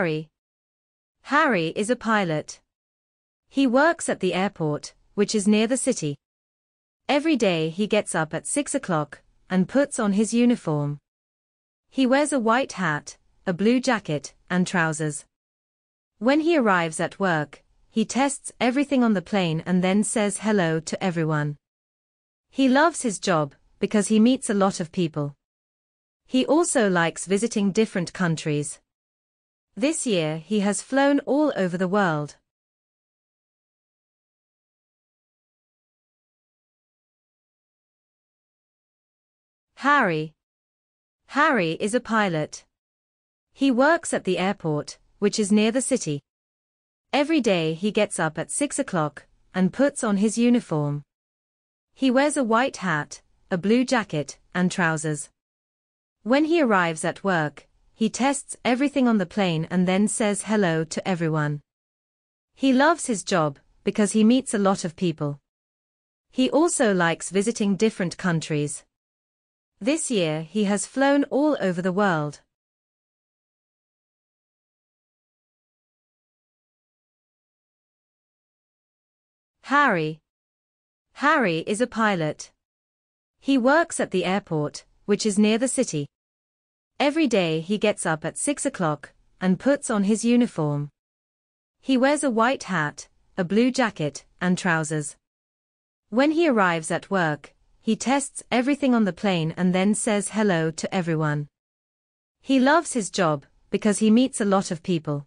Harry. Harry is a pilot. He works at the airport, which is near the city. Every day he gets up at 6 o'clock and puts on his uniform. He wears a white hat, a blue jacket, and trousers. When he arrives at work, he tests everything on the plane and then says hello to everyone. He loves his job because he meets a lot of people. He also likes visiting different countries. This year he has flown all over the world. Harry Harry is a pilot. He works at the airport, which is near the city. Every day he gets up at 6 o'clock and puts on his uniform. He wears a white hat, a blue jacket, and trousers. When he arrives at work, he tests everything on the plane and then says hello to everyone. He loves his job because he meets a lot of people. He also likes visiting different countries. This year he has flown all over the world. Harry. Harry is a pilot. He works at the airport, which is near the city. Every day he gets up at 6 o'clock and puts on his uniform. He wears a white hat, a blue jacket, and trousers. When he arrives at work, he tests everything on the plane and then says hello to everyone. He loves his job because he meets a lot of people.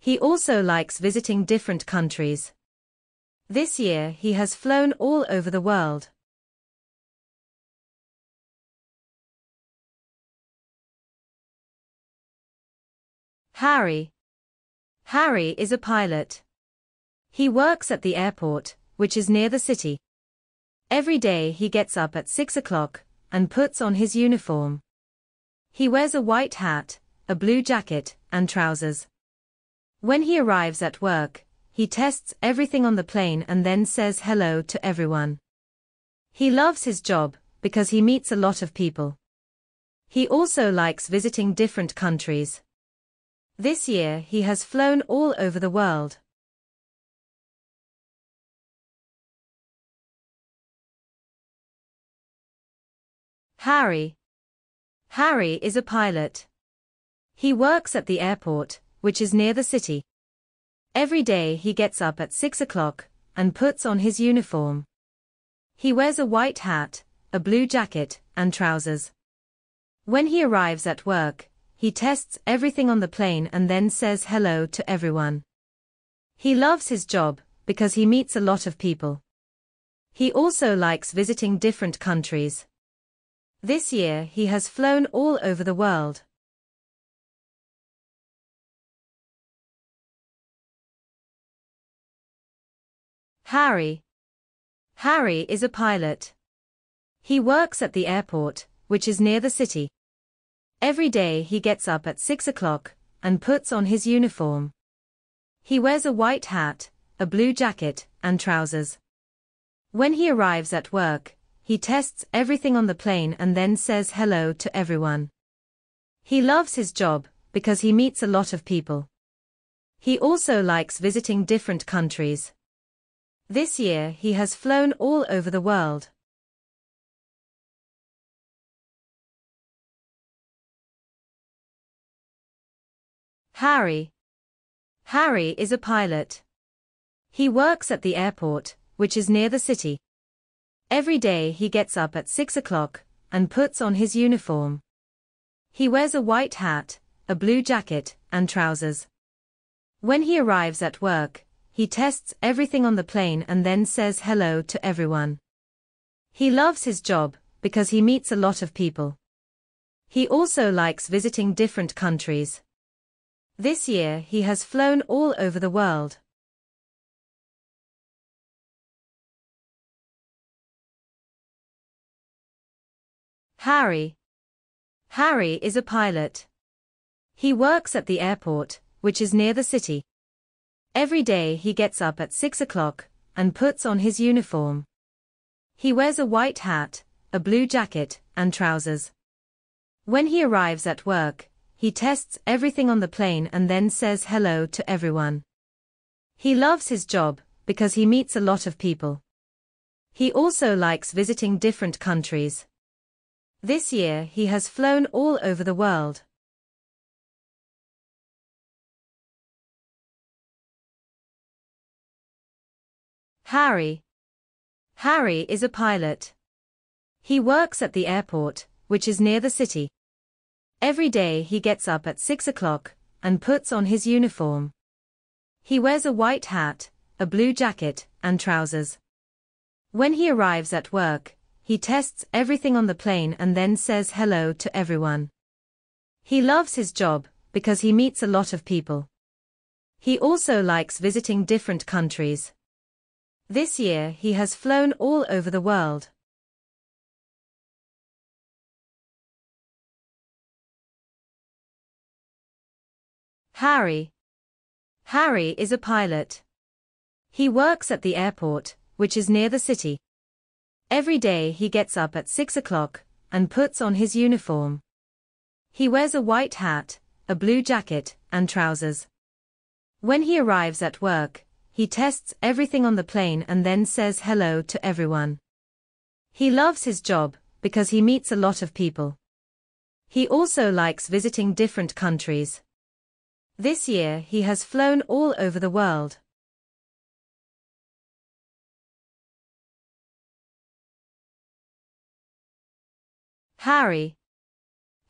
He also likes visiting different countries. This year he has flown all over the world. Harry. Harry is a pilot. He works at the airport, which is near the city. Every day he gets up at 6 o'clock and puts on his uniform. He wears a white hat, a blue jacket, and trousers. When he arrives at work, he tests everything on the plane and then says hello to everyone. He loves his job because he meets a lot of people. He also likes visiting different countries. This year he has flown all over the world. Harry Harry is a pilot. He works at the airport, which is near the city. Every day he gets up at 6 o'clock and puts on his uniform. He wears a white hat, a blue jacket, and trousers. When he arrives at work, he tests everything on the plane and then says hello to everyone. He loves his job because he meets a lot of people. He also likes visiting different countries. This year he has flown all over the world. Harry. Harry is a pilot. He works at the airport, which is near the city. Every day he gets up at 6 o'clock and puts on his uniform. He wears a white hat, a blue jacket, and trousers. When he arrives at work, he tests everything on the plane and then says hello to everyone. He loves his job because he meets a lot of people. He also likes visiting different countries. This year he has flown all over the world. Harry. Harry is a pilot. He works at the airport, which is near the city. Every day he gets up at 6 o'clock and puts on his uniform. He wears a white hat, a blue jacket, and trousers. When he arrives at work, he tests everything on the plane and then says hello to everyone. He loves his job because he meets a lot of people. He also likes visiting different countries. This year he has flown all over the world. Harry Harry is a pilot. He works at the airport, which is near the city. Every day he gets up at 6 o'clock and puts on his uniform. He wears a white hat, a blue jacket, and trousers. When he arrives at work, he tests everything on the plane and then says hello to everyone. He loves his job because he meets a lot of people. He also likes visiting different countries. This year he has flown all over the world. Harry. Harry is a pilot. He works at the airport, which is near the city. Every day he gets up at 6 o'clock and puts on his uniform. He wears a white hat, a blue jacket, and trousers. When he arrives at work, he tests everything on the plane and then says hello to everyone. He loves his job because he meets a lot of people. He also likes visiting different countries. This year he has flown all over the world. Harry. Harry is a pilot. He works at the airport, which is near the city. Every day he gets up at 6 o'clock and puts on his uniform. He wears a white hat, a blue jacket, and trousers. When he arrives at work, he tests everything on the plane and then says hello to everyone. He loves his job because he meets a lot of people. He also likes visiting different countries. This year he has flown all over the world. Harry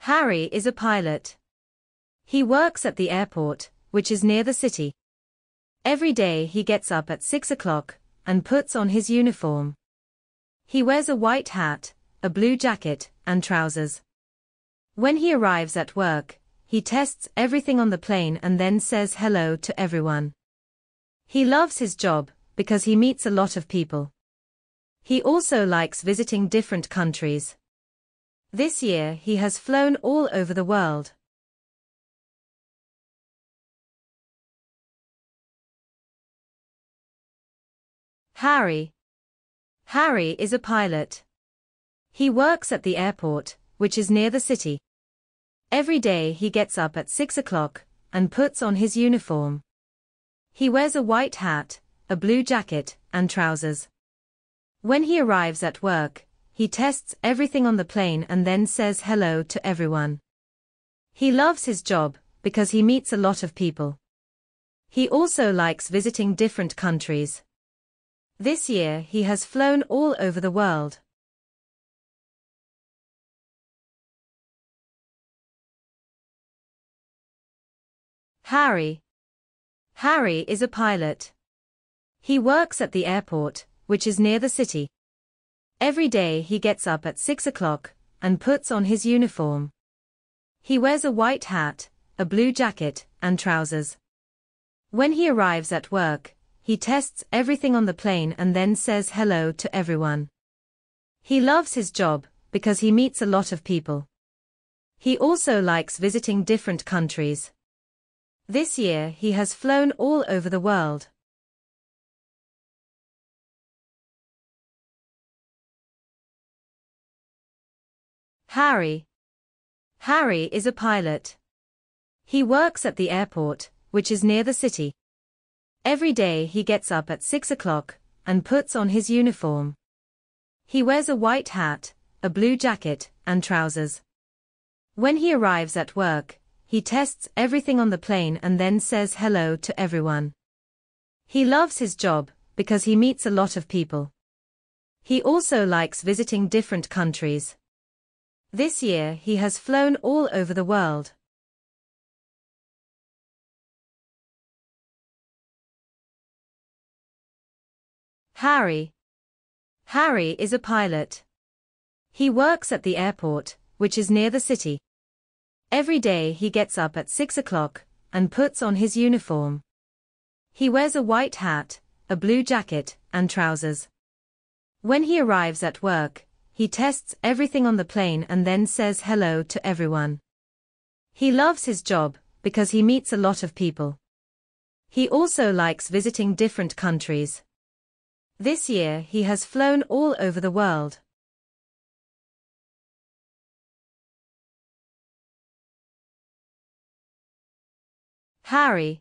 Harry is a pilot. He works at the airport, which is near the city. Every day he gets up at 6 o'clock and puts on his uniform. He wears a white hat, a blue jacket, and trousers. When he arrives at work, he tests everything on the plane and then says hello to everyone. He loves his job because he meets a lot of people. He also likes visiting different countries. This year he has flown all over the world. Harry. Harry is a pilot. He works at the airport, which is near the city. Every day he gets up at 6 o'clock and puts on his uniform. He wears a white hat, a blue jacket, and trousers. When he arrives at work, he tests everything on the plane and then says hello to everyone. He loves his job because he meets a lot of people. He also likes visiting different countries. This year he has flown all over the world. Harry. Harry is a pilot. He works at the airport, which is near the city. Every day he gets up at 6 o'clock and puts on his uniform. He wears a white hat, a blue jacket, and trousers. When he arrives at work, he tests everything on the plane and then says hello to everyone. He loves his job because he meets a lot of people. He also likes visiting different countries. This year he has flown all over the world. Harry Harry is a pilot. He works at the airport, which is near the city. Every day he gets up at 6 o'clock and puts on his uniform. He wears a white hat, a blue jacket, and trousers. When he arrives at work, he tests everything on the plane and then says hello to everyone. He loves his job because he meets a lot of people. He also likes visiting different countries. This year he has flown all over the world. Harry. Harry is a pilot. He works at the airport, which is near the city. Every day he gets up at 6 o'clock and puts on his uniform. He wears a white hat, a blue jacket, and trousers. When he arrives at work, he tests everything on the plane and then says hello to everyone. He loves his job because he meets a lot of people. He also likes visiting different countries. This year he has flown all over the world. Harry.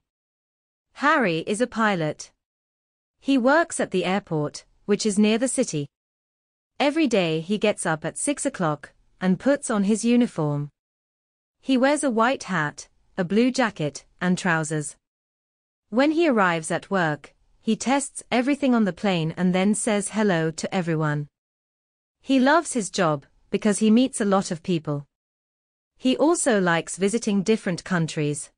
Harry is a pilot. He works at the airport, which is near the city. Every day he gets up at 6 o'clock and puts on his uniform. He wears a white hat, a blue jacket, and trousers. When he arrives at work, he tests everything on the plane and then says hello to everyone. He loves his job because he meets a lot of people. He also likes visiting different countries.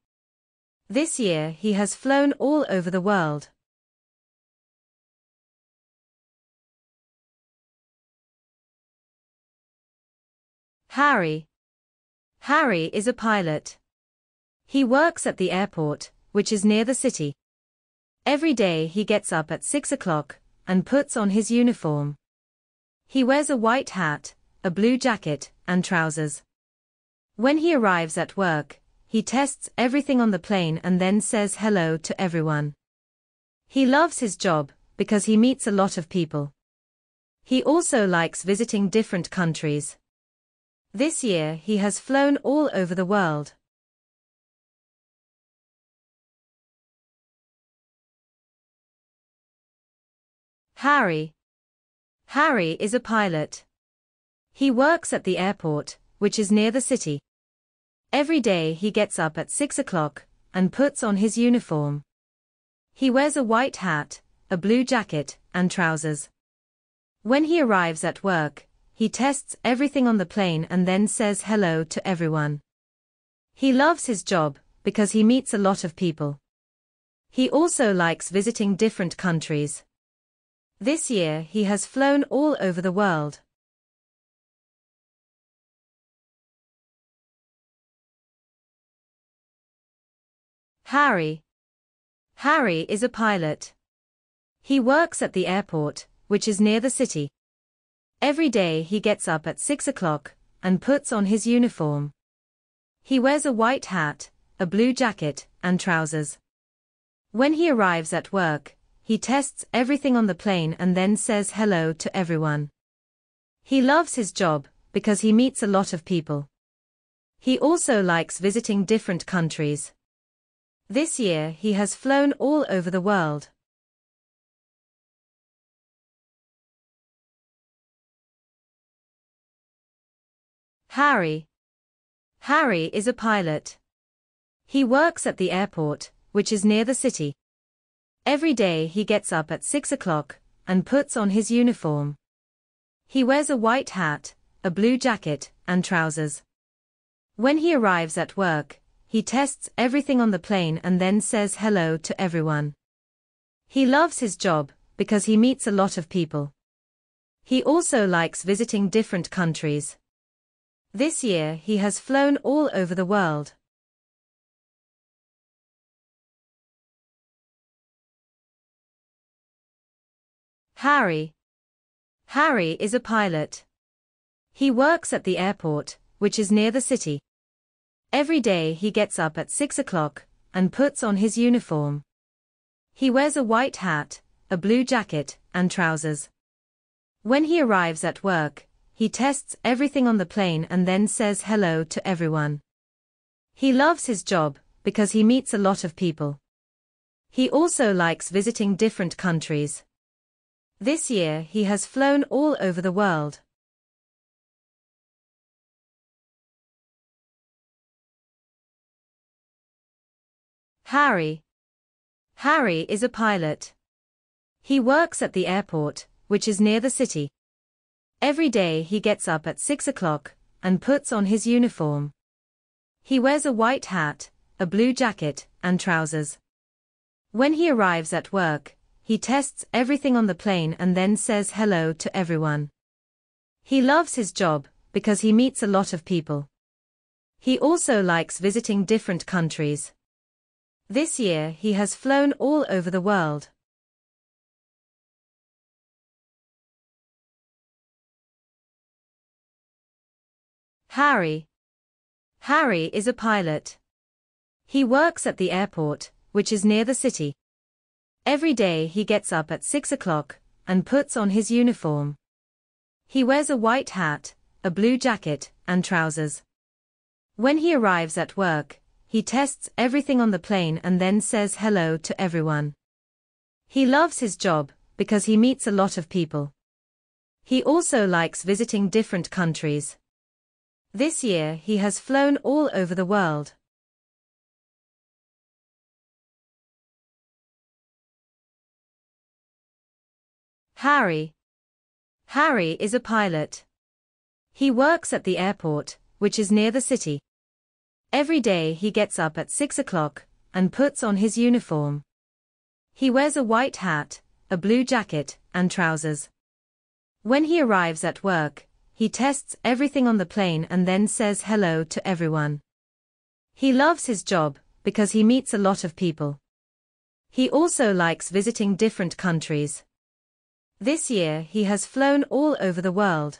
This year he has flown all over the world. Harry Harry is a pilot. He works at the airport, which is near the city. Every day he gets up at 6 o'clock and puts on his uniform. He wears a white hat, a blue jacket, and trousers. When he arrives at work, he tests everything on the plane and then says hello to everyone. He loves his job because he meets a lot of people. He also likes visiting different countries. This year he has flown all over the world. Harry. Harry is a pilot. He works at the airport, which is near the city. Every day he gets up at 6 o'clock and puts on his uniform. He wears a white hat, a blue jacket, and trousers. When he arrives at work, he tests everything on the plane and then says hello to everyone. He loves his job because he meets a lot of people. He also likes visiting different countries. This year he has flown all over the world. Harry. Harry is a pilot. He works at the airport, which is near the city. Every day he gets up at 6 o'clock and puts on his uniform. He wears a white hat, a blue jacket, and trousers. When he arrives at work, he tests everything on the plane and then says hello to everyone. He loves his job because he meets a lot of people. He also likes visiting different countries. This year he has flown all over the world. Harry Harry is a pilot. He works at the airport, which is near the city. Every day he gets up at 6 o'clock and puts on his uniform. He wears a white hat, a blue jacket, and trousers. When he arrives at work, he tests everything on the plane and then says hello to everyone. He loves his job because he meets a lot of people. He also likes visiting different countries. This year he has flown all over the world. Harry. Harry is a pilot. He works at the airport, which is near the city. Every day he gets up at 6 o'clock and puts on his uniform. He wears a white hat, a blue jacket, and trousers. When he arrives at work, he tests everything on the plane and then says hello to everyone. He loves his job because he meets a lot of people. He also likes visiting different countries. This year he has flown all over the world. Harry. Harry is a pilot. He works at the airport, which is near the city. Every day he gets up at 6 o'clock and puts on his uniform. He wears a white hat, a blue jacket, and trousers. When he arrives at work, he tests everything on the plane and then says hello to everyone. He loves his job because he meets a lot of people. He also likes visiting different countries. This year he has flown all over the world. Harry Harry is a pilot. He works at the airport, which is near the city. Every day he gets up at 6 o'clock and puts on his uniform. He wears a white hat, a blue jacket, and trousers. When he arrives at work, he tests everything on the plane and then says hello to everyone. He loves his job because he meets a lot of people. He also likes visiting different countries. This year he has flown all over the world. Harry. Harry is a pilot. He works at the airport, which is near the city. Every day he gets up at 6 o'clock and puts on his uniform. He wears a white hat, a blue jacket, and trousers. When he arrives at work, he tests everything on the plane and then says hello to everyone. He loves his job because he meets a lot of people. He also likes visiting different countries. This year he has flown all over the world.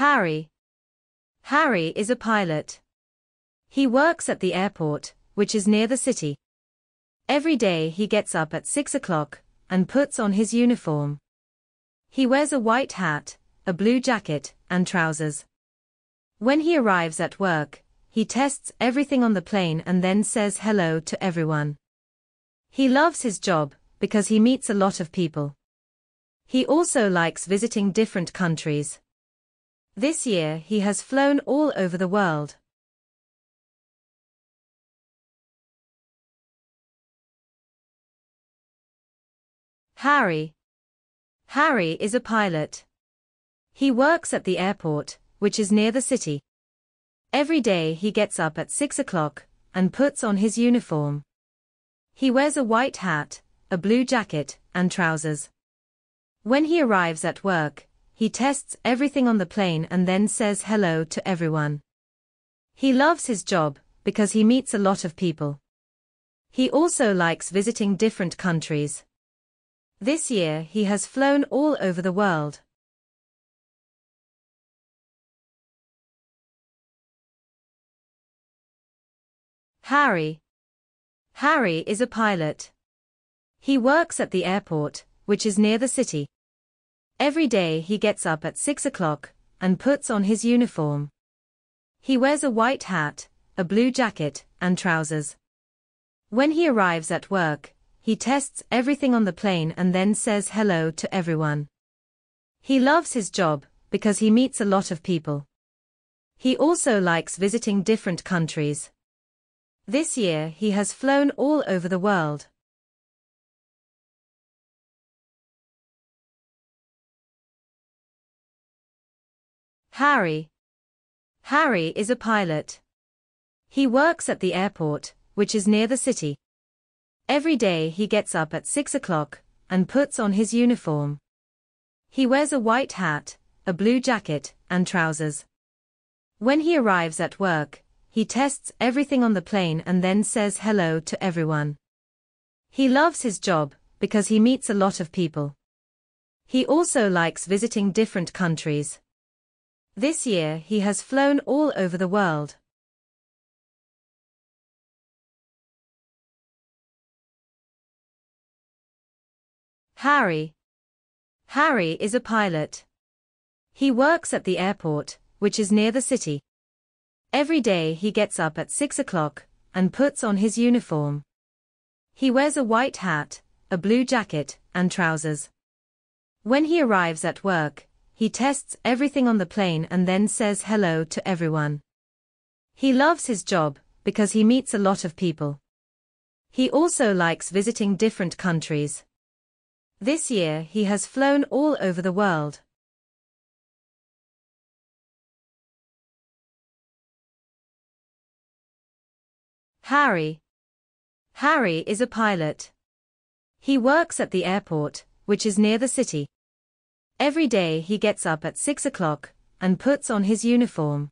Harry. Harry is a pilot. He works at the airport, which is near the city. Every day he gets up at 6 o'clock and puts on his uniform. He wears a white hat, a blue jacket, and trousers. When he arrives at work, he tests everything on the plane and then says hello to everyone. He loves his job because he meets a lot of people. He also likes visiting different countries. This year he has flown all over the world. Harry Harry is a pilot. He works at the airport, which is near the city. Every day he gets up at 6 o'clock and puts on his uniform. He wears a white hat, a blue jacket, and trousers. When he arrives at work, he tests everything on the plane and then says hello to everyone. He loves his job because he meets a lot of people. He also likes visiting different countries. This year he has flown all over the world. Harry. Harry is a pilot. He works at the airport, which is near the city. Every day he gets up at 6 o'clock and puts on his uniform. He wears a white hat, a blue jacket, and trousers. When he arrives at work, he tests everything on the plane and then says hello to everyone. He loves his job because he meets a lot of people. He also likes visiting different countries. This year he has flown all over the world. Harry. Harry is a pilot. He works at the airport, which is near the city. Every day he gets up at 6 o'clock and puts on his uniform. He wears a white hat, a blue jacket, and trousers. When he arrives at work, he tests everything on the plane and then says hello to everyone. He loves his job because he meets a lot of people. He also likes visiting different countries. This year he has flown all over the world. Harry Harry is a pilot. He works at the airport, which is near the city. Every day he gets up at 6 o'clock and puts on his uniform. He wears a white hat, a blue jacket, and trousers. When he arrives at work, he tests everything on the plane and then says hello to everyone. He loves his job because he meets a lot of people. He also likes visiting different countries. This year he has flown all over the world. Harry. Harry is a pilot. He works at the airport, which is near the city. Every day he gets up at 6 o'clock and puts on his uniform.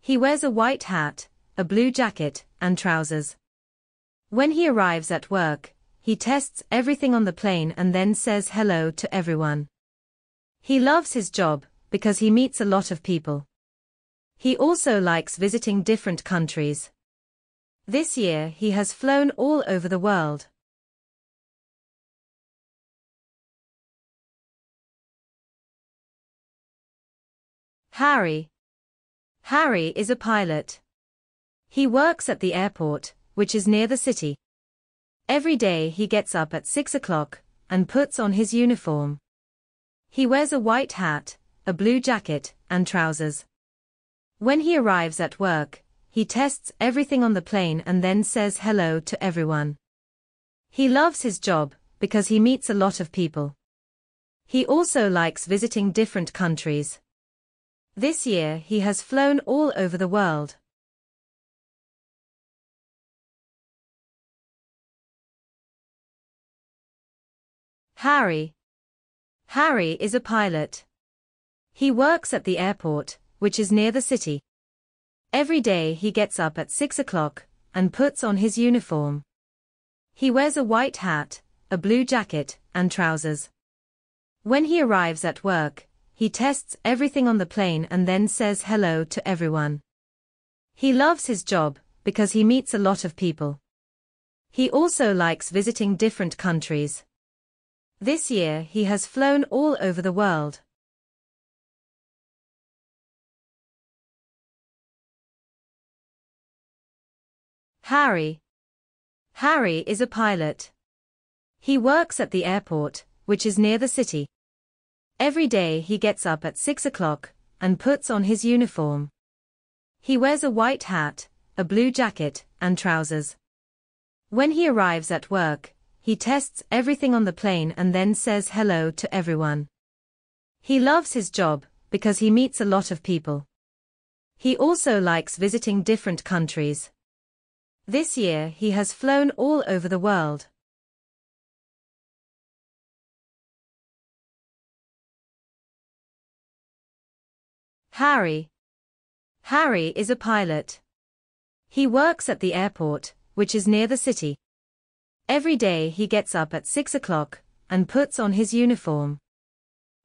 He wears a white hat, a blue jacket, and trousers. When he arrives at work, he tests everything on the plane and then says hello to everyone. He loves his job because he meets a lot of people. He also likes visiting different countries. This year he has flown all over the world. Harry. Harry is a pilot. He works at the airport, which is near the city. Every day he gets up at 6 o'clock and puts on his uniform. He wears a white hat, a blue jacket, and trousers. When he arrives at work, he tests everything on the plane and then says hello to everyone. He loves his job because he meets a lot of people. He also likes visiting different countries. This year he has flown all over the world. Harry Harry is a pilot. He works at the airport, which is near the city. Every day he gets up at 6 o'clock and puts on his uniform. He wears a white hat, a blue jacket, and trousers. When he arrives at work, he tests everything on the plane and then says hello to everyone. He loves his job because he meets a lot of people. He also likes visiting different countries. This year he has flown all over the world. Harry. Harry is a pilot. He works at the airport, which is near the city. Every day he gets up at 6 o'clock and puts on his uniform. He wears a white hat, a blue jacket, and trousers. When he arrives at work, he tests everything on the plane and then says hello to everyone. He loves his job because he meets a lot of people. He also likes visiting different countries. This year he has flown all over the world. Harry. Harry is a pilot. He works at the airport, which is near the city. Every day he gets up at 6 o'clock and puts on his uniform.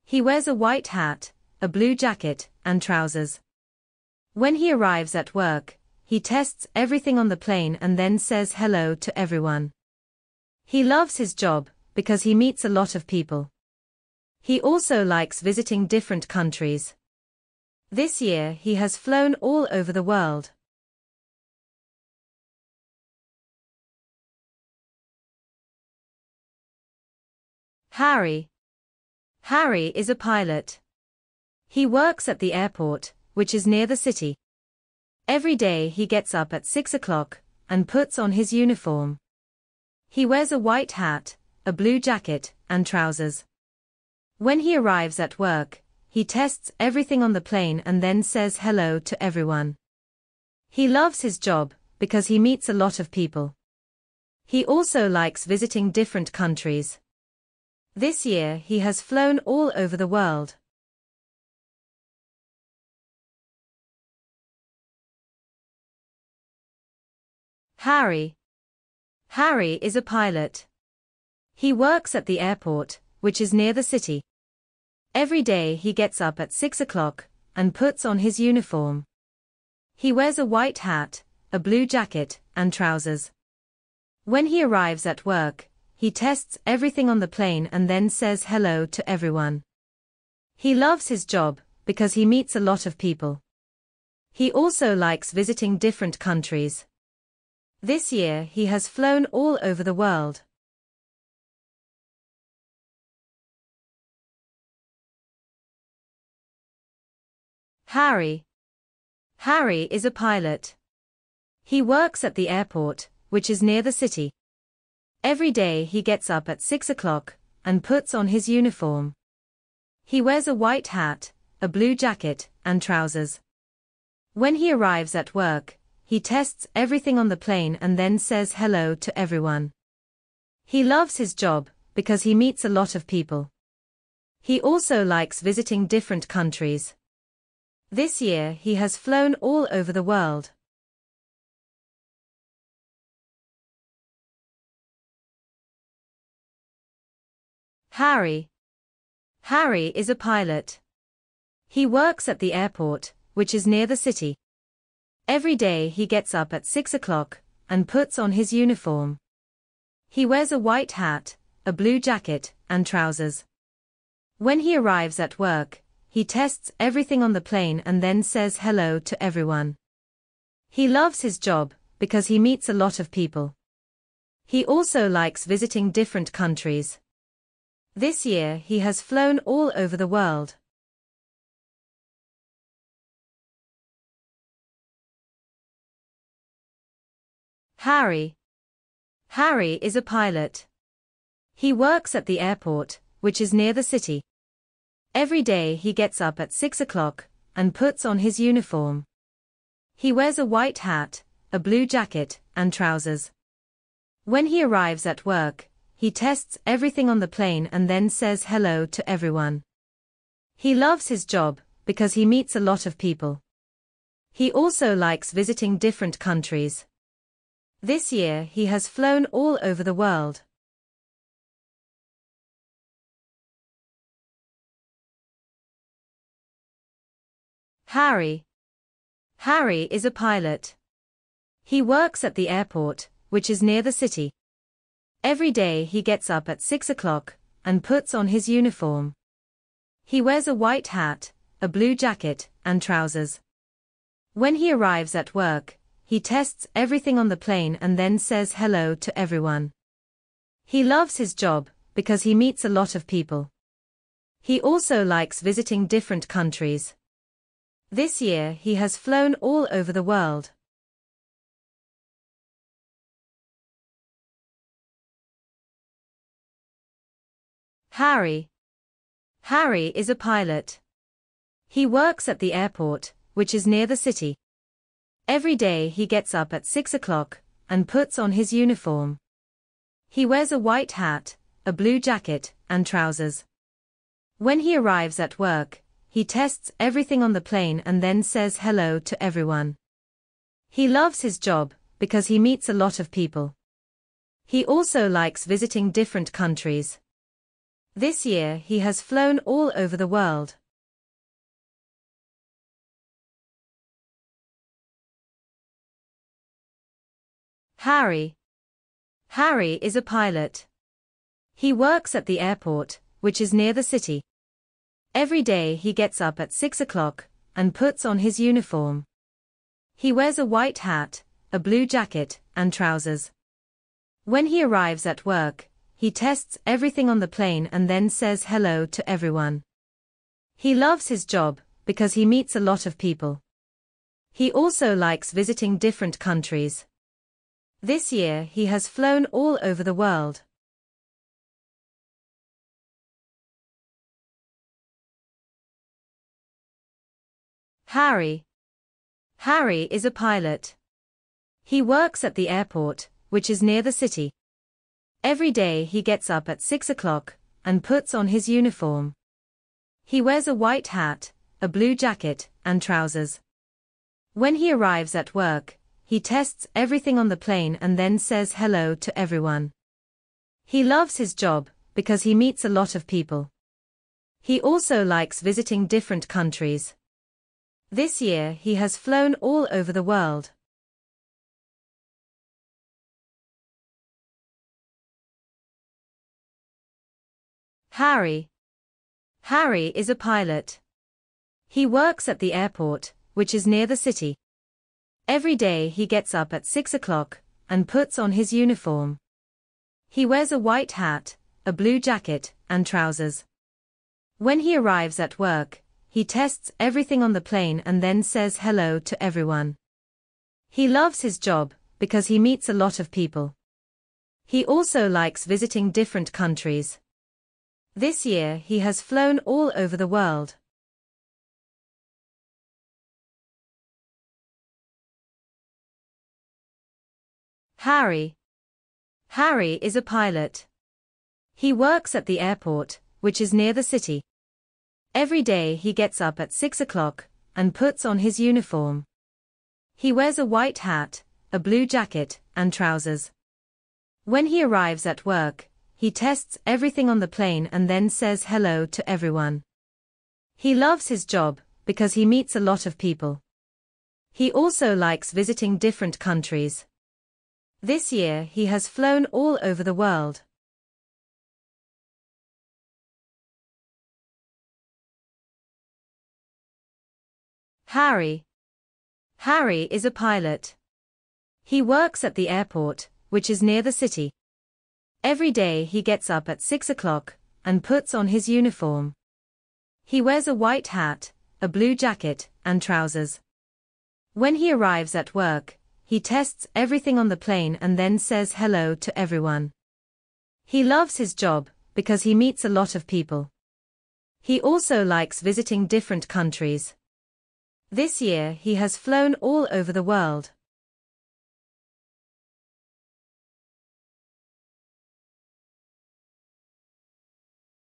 He wears a white hat, a blue jacket, and trousers. When he arrives at work, he tests everything on the plane and then says hello to everyone. He loves his job because he meets a lot of people. He also likes visiting different countries. This year he has flown all over the world. Harry Harry is a pilot. He works at the airport, which is near the city. Every day he gets up at 6 o'clock and puts on his uniform. He wears a white hat, a blue jacket, and trousers. When he arrives at work, he tests everything on the plane and then says hello to everyone. He loves his job because he meets a lot of people. He also likes visiting different countries. This year he has flown all over the world. Harry. Harry is a pilot. He works at the airport, which is near the city. Every day he gets up at 6 o'clock and puts on his uniform. He wears a white hat, a blue jacket, and trousers. When he arrives at work, he tests everything on the plane and then says hello to everyone. He loves his job because he meets a lot of people. He also likes visiting different countries. This year he has flown all over the world. Harry. Harry is a pilot. He works at the airport, which is near the city. Every day he gets up at 6 o'clock and puts on his uniform. He wears a white hat, a blue jacket, and trousers. When he arrives at work, he tests everything on the plane and then says hello to everyone. He loves his job because he meets a lot of people. He also likes visiting different countries. This year he has flown all over the world. Harry Harry is a pilot. He works at the airport, which is near the city. Every day he gets up at 6 o'clock and puts on his uniform. He wears a white hat, a blue jacket, and trousers. When he arrives at work, he tests everything on the plane and then says hello to everyone. He loves his job because he meets a lot of people. He also likes visiting different countries. This year he has flown all over the world. Harry. Harry is a pilot. He works at the airport, which is near the city. Every day he gets up at 6 o'clock and puts on his uniform. He wears a white hat, a blue jacket, and trousers. When he arrives at work, he tests everything on the plane and then says hello to everyone. He loves his job because he meets a lot of people. He also likes visiting different countries. This year he has flown all over the world. Harry. Harry is a pilot. He works at the airport, which is near the city. Every day he gets up at 6 o'clock and puts on his uniform. He wears a white hat, a blue jacket, and trousers. When he arrives at work, he tests everything on the plane and then says hello to everyone. He loves his job because he meets a lot of people. He also likes visiting different countries. This year he has flown all over the world. Harry Harry is a pilot. He works at the airport, which is near the city. Every day he gets up at 6 o'clock and puts on his uniform. He wears a white hat, a blue jacket, and trousers. When he arrives at work, he tests everything on the plane and then says hello to everyone. He loves his job because he meets a lot of people. He also likes visiting different countries. This year he has flown all over the world. Harry. Harry is a pilot. He works at the airport, which is near the city. Every day he gets up at 6 o'clock and puts on his uniform. He wears a white hat, a blue jacket, and trousers. When he arrives at work, he tests everything on the plane and then says hello to everyone. He loves his job because he meets a lot of people. He also likes visiting different countries. This year he has flown all over the world. Harry. Harry is a pilot. He works at the airport, which is near the city. Every day he gets up at 6 o'clock and puts on his uniform. He wears a white hat, a blue jacket, and trousers. When he arrives at work, he tests everything on the plane and then says hello to everyone. He loves his job because he meets a lot of people. He also likes visiting different countries. This year he has flown all over the world. Harry Harry is a pilot. He works at the airport, which is near the city. Every day he gets up at 6 o'clock and puts on his uniform. He wears a white hat, a blue jacket, and trousers. When he arrives at work, he tests everything on the plane and then says hello to everyone. He loves his job because he meets a lot of people. He also likes visiting different countries. This year he has flown all over the world. Harry. Harry is a pilot. He works at the airport, which is near the city. Every day he gets up at 6 o'clock and puts on his uniform. He wears a white hat, a blue jacket, and trousers. When he arrives at work, he tests everything on the plane and then says hello to everyone. He loves his job because he meets a lot of people. He also likes visiting different countries. This year he has flown all over the world. Harry. Harry is a pilot. He works at the airport, which is near the city. Every day he gets up at 6 o'clock and puts on his uniform. He wears a white hat, a blue jacket, and trousers. When he arrives at work, he tests everything on the plane and then says hello to everyone. He loves his job because he meets a lot of people. He also likes visiting different countries. This year he has flown all over the world.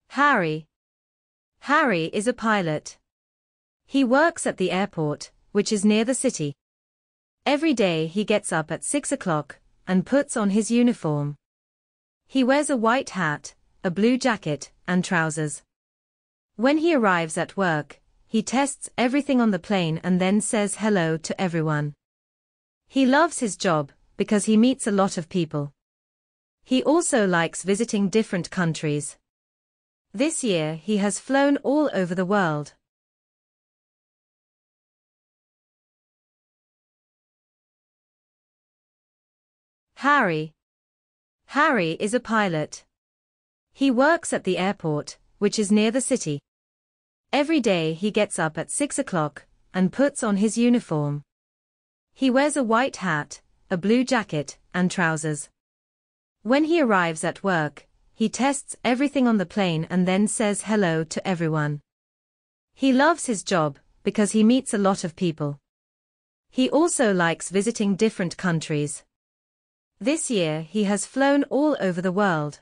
Harry Harry is a pilot. He works at the airport, which is near the city. Every day he gets up at 6 o'clock and puts on his uniform. He wears a white hat, a blue jacket, and trousers. When he arrives at work, he tests everything on the plane and then says hello to everyone. He loves his job because he meets a lot of people. He also likes visiting different countries. This year he has flown all over the world. Harry. Harry is a pilot. He works at the airport, which is near the city. Every day he gets up at 6 o'clock and puts on his uniform. He wears a white hat, a blue jacket, and trousers. When he arrives at work, he tests everything on the plane and then says hello to everyone. He loves his job because he meets a lot of people. He also likes visiting different countries. This year he has flown all over the world.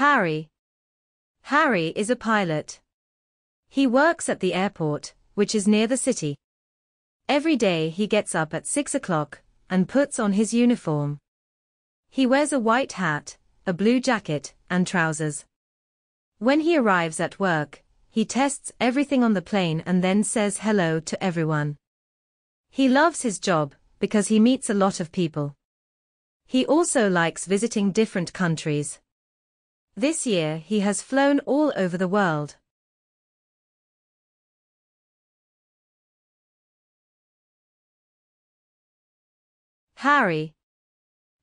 Harry. Harry is a pilot. He works at the airport, which is near the city. Every day he gets up at 6 o'clock and puts on his uniform. He wears a white hat, a blue jacket, and trousers. When he arrives at work, he tests everything on the plane and then says hello to everyone. He loves his job because he meets a lot of people. He also likes visiting different countries. This year he has flown all over the world. Harry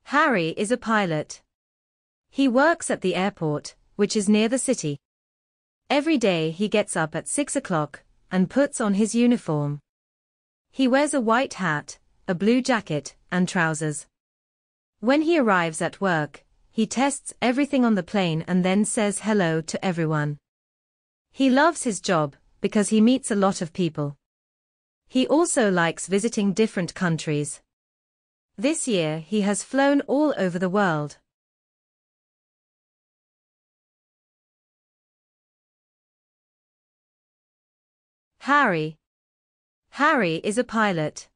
Harry is a pilot. He works at the airport, which is near the city. Every day he gets up at 6 o'clock and puts on his uniform. He wears a white hat, a blue jacket, and trousers. When he arrives at work, he tests everything on the plane and then says hello to everyone. He loves his job because he meets a lot of people. He also likes visiting different countries. This year he has flown all over the world. Harry. Harry is a pilot.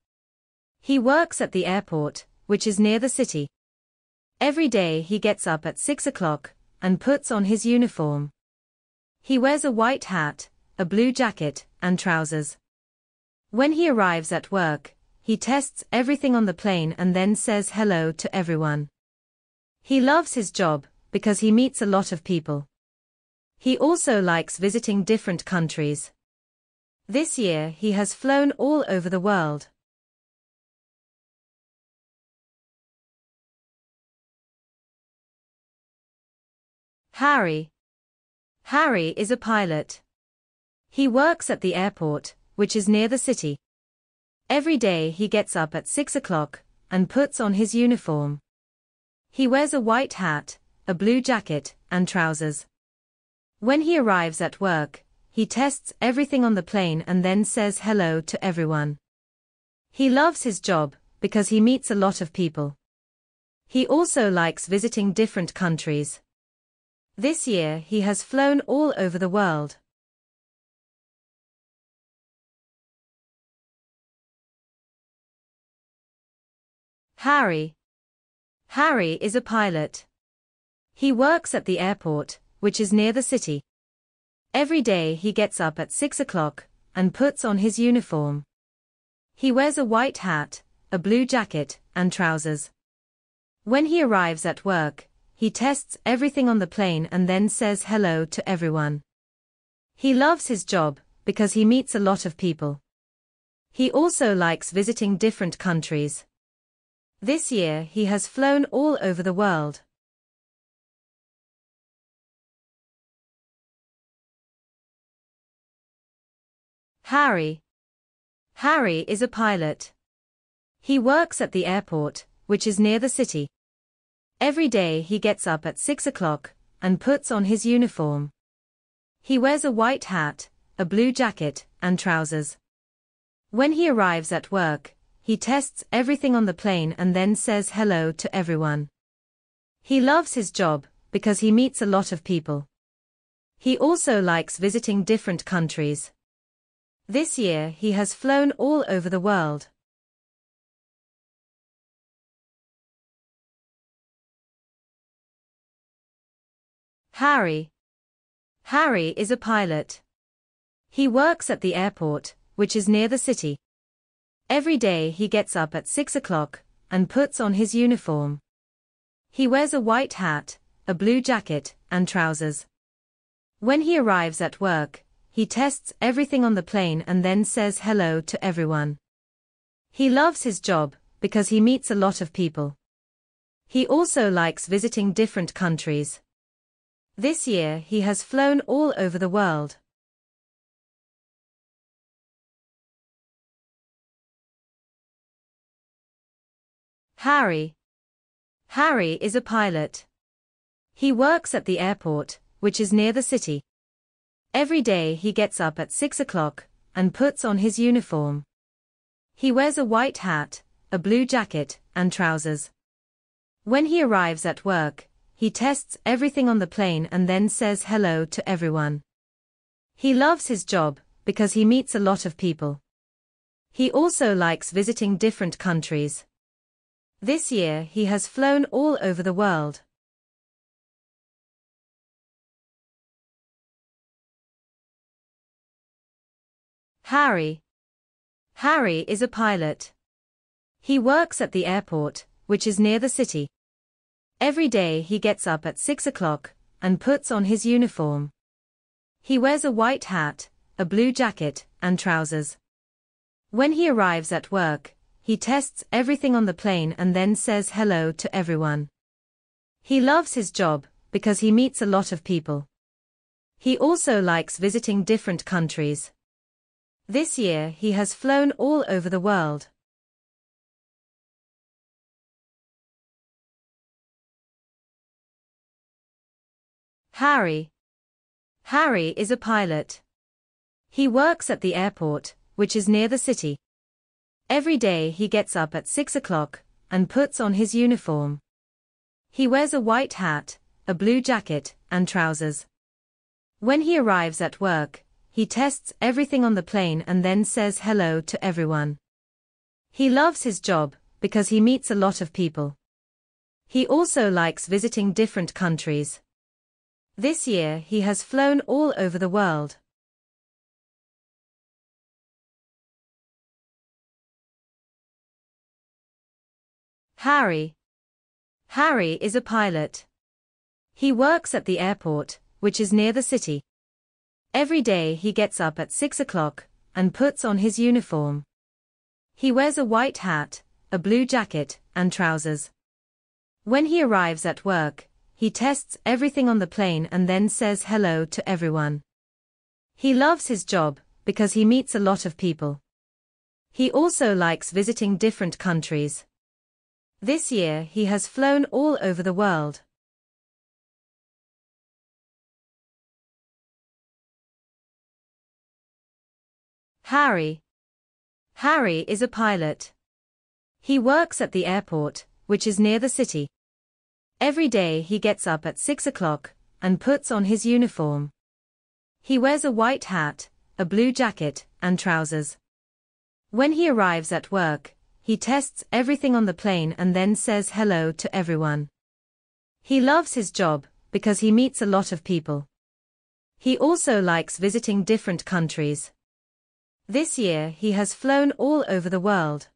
He works at the airport, which is near the city. Every day he gets up at 6 o'clock and puts on his uniform. He wears a white hat, a blue jacket, and trousers. When he arrives at work, he tests everything on the plane and then says hello to everyone. He loves his job because he meets a lot of people. He also likes visiting different countries. This year he has flown all over the world. Harry. Harry is a pilot. He works at the airport, which is near the city. Every day he gets up at 6 o'clock and puts on his uniform. He wears a white hat, a blue jacket, and trousers. When he arrives at work, he tests everything on the plane and then says hello to everyone. He loves his job because he meets a lot of people. He also likes visiting different countries. This year he has flown all over the world. Harry Harry is a pilot. He works at the airport, which is near the city. Every day he gets up at 6 o'clock and puts on his uniform. He wears a white hat, a blue jacket, and trousers. When he arrives at work, he tests everything on the plane and then says hello to everyone. He loves his job because he meets a lot of people. He also likes visiting different countries. This year he has flown all over the world. Harry. Harry is a pilot. He works at the airport, which is near the city. Every day he gets up at 6 o'clock and puts on his uniform. He wears a white hat, a blue jacket, and trousers. When he arrives at work, he tests everything on the plane and then says hello to everyone. He loves his job because he meets a lot of people. He also likes visiting different countries. This year he has flown all over the world. Harry. Harry is a pilot. He works at the airport, which is near the city. Every day he gets up at 6 o'clock and puts on his uniform. He wears a white hat, a blue jacket, and trousers. When he arrives at work, he tests everything on the plane and then says hello to everyone. He loves his job because he meets a lot of people. He also likes visiting different countries. This year he has flown all over the world. Harry Harry is a pilot. He works at the airport, which is near the city. Every day he gets up at 6 o'clock and puts on his uniform. He wears a white hat, a blue jacket, and trousers. When he arrives at work, he tests everything on the plane and then says hello to everyone. He loves his job because he meets a lot of people. He also likes visiting different countries. This year he has flown all over the world. Harry. Harry is a pilot. He works at the airport, which is near the city. Every day he gets up at 6 o'clock and puts on his uniform. He wears a white hat, a blue jacket, and trousers. When he arrives at work, he tests everything on the plane and then says hello to everyone. He loves his job because he meets a lot of people. He also likes visiting different countries. This year he has flown all over the world. Harry. Harry is a pilot. He works at the airport, which is near the city. Every day he gets up at 6 o'clock and puts on his uniform. He wears a white hat, a blue jacket, and trousers. When he arrives at work, he tests everything on the plane and then says hello to everyone. He loves his job because he meets a lot of people. He also likes visiting different countries. This year he has flown all over the world. Harry Harry is a pilot. He works at the airport, which is near the city. Every day he gets up at 6 o'clock and puts on his uniform. He wears a white hat, a blue jacket, and trousers. When he arrives at work, he tests everything on the plane and then says hello to everyone. He loves his job because he meets a lot of people. He also likes visiting different countries. This year he has flown all over the world. Harry. Harry is a pilot. He works at the airport, which is near the city. Every day he gets up at 6 o'clock and puts on his uniform. He wears a white hat, a blue jacket, and trousers. When he arrives at work, he tests everything on the plane and then says hello to everyone. He loves his job because he meets a lot of people. He also likes visiting different countries. This year he has flown all over the world.